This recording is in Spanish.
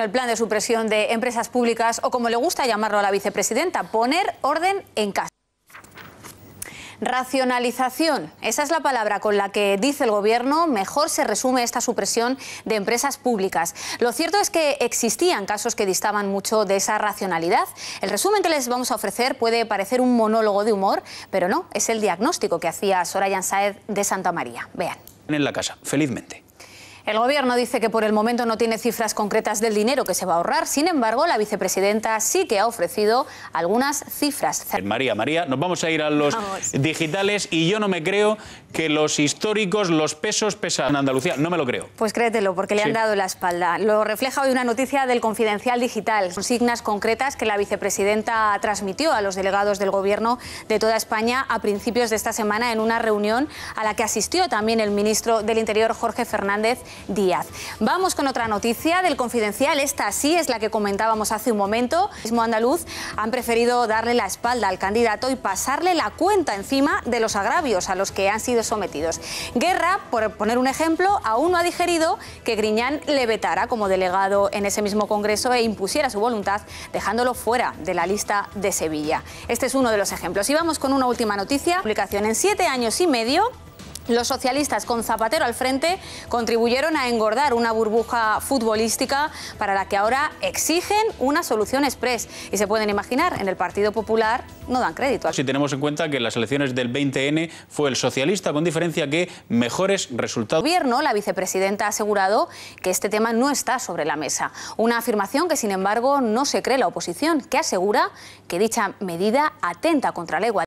el plan de supresión de empresas públicas o como le gusta llamarlo a la vicepresidenta, poner orden en casa. Racionalización, esa es la palabra con la que dice el Gobierno mejor se resume esta supresión de empresas públicas. Lo cierto es que existían casos que distaban mucho de esa racionalidad. El resumen que les vamos a ofrecer puede parecer un monólogo de humor, pero no, es el diagnóstico que hacía Soraya Saez de Santa María. Vean. En la casa, felizmente. El Gobierno dice que por el momento no tiene cifras concretas del dinero que se va a ahorrar. Sin embargo, la vicepresidenta sí que ha ofrecido algunas cifras. Eh, María, María, nos vamos a ir a los digitales y yo no me creo que los históricos, los pesos pesan en Andalucía. No me lo creo. Pues créetelo, porque le han dado la espalda. Lo refleja hoy una noticia del Confidencial Digital. Consignas concretas que la vicepresidenta transmitió a los delegados del Gobierno de toda España a principios de esta semana en una reunión a la que asistió también el ministro del Interior, Jorge Fernández, Díaz. Vamos con otra noticia del Confidencial. Esta sí es la que comentábamos hace un momento. El mismo andaluz han preferido darle la espalda al candidato y pasarle la cuenta encima de los agravios a los que han sido sometidos. Guerra, por poner un ejemplo, aún no ha digerido que Griñán le vetara como delegado en ese mismo Congreso e impusiera su voluntad, dejándolo fuera de la lista de Sevilla. Este es uno de los ejemplos. Y vamos con una última noticia. Publicación en siete años y medio, los socialistas, con Zapatero al frente, contribuyeron a engordar una burbuja futbolística para la que ahora exigen una solución express. Y se pueden imaginar, en el Partido Popular no dan crédito. Si tenemos en cuenta que en las elecciones del 20N fue el socialista, con diferencia que mejores resultados. El gobierno, la vicepresidenta ha asegurado que este tema no está sobre la mesa. Una afirmación que, sin embargo, no se cree la oposición, que asegura que dicha medida atenta contra la igualdad.